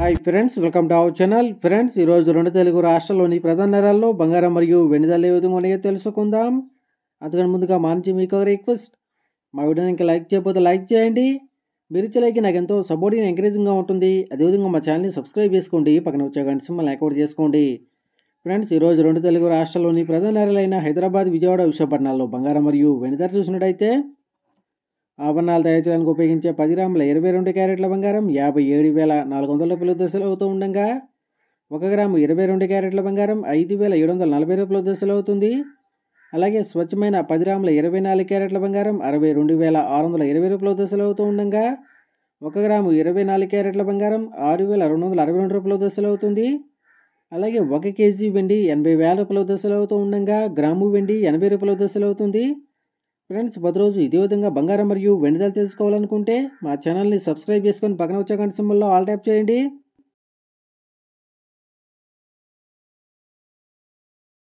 hi friends welcome to our channel friends ఈరోజు రెండు తెలుగు రాష్ట్రాల్లోని ప్రధాన నగరాల్లో బంగారం మరియు వెండి ధరలు ఏ విధంగా తెలుసుకుందాం అందుకని ముందుగా మాంచి మీకు ఒక రిక్వెస్ట్ మా వీడియో ఇంకా లైక్ చేయకపోతే లైక్ చేయండి మీరు ఇచ్చే నాకు ఎంతో సపోర్టింగ్ ఎంకరేజింగ్గా ఉంటుంది అదేవిధంగా మా ఛానల్ని సబ్స్క్రైబ్ చేసుకోండి పక్కన వచ్చే గంట సింహల్ అవుట్ చేసుకోండి ఫ్రెండ్స్ ఈరోజు రెండు తెలుగు రాష్ట్రాల్లోని ప్రధాన నగరాలైన హైదరాబాద్ విజయవాడ విశాఖపట్నాల్లో బంగారం మరియు వెండి ధర చూసినట్టయితే ఆభరణాలు తయారు చేయడానికి ఉపయోగించే పది గ్రాముల ఇరవై రెండు క్యారెట్ల బంగారం యాభై ఏడు వేల నాలుగు వందల రూపాయల దశలు అవుతూ ఉండగా ఒక గ్రాము ఇరవై రెండు క్యారెట్ల బంగారం ఐదు వేల ఏడు వందల నలభై రూపాయల దశలు అవుతుంది అలాగే స్వచ్ఛమైన పది గ్రాముల ఇరవై నాలుగు క్యారెట్ల బంగారం అరవై రెండు వేల ఆరు వందల ఇరవై రూపాయల దశలు అవుతూ ఉండగా ఒక గ్రాము ఇరవై నాలుగు క్యారెట్ల బంగారం ఆరు వేల రెండు వందల అరవై రెండు రూపాయల దశలు అవుతుంది అలాగే ఒక కేజీ వెండి ఎనభై వేల రూపాయల దశలు అవుతూ ఉండగా గ్రాము వెండి ఎనభై రూపాయల దశలు అవుతుంది ఫ్రెండ్స్ రోజు ఇదే విధంగా బంగారం మరియు వెండిదాలు తెలుసుకోవాలనుకుంటే మా ఛానల్ని సబ్స్క్రైబ్ చేసుకొని పక్కన వచ్చే గంట సింబల్లో ఆల్ టైప్ చేయండి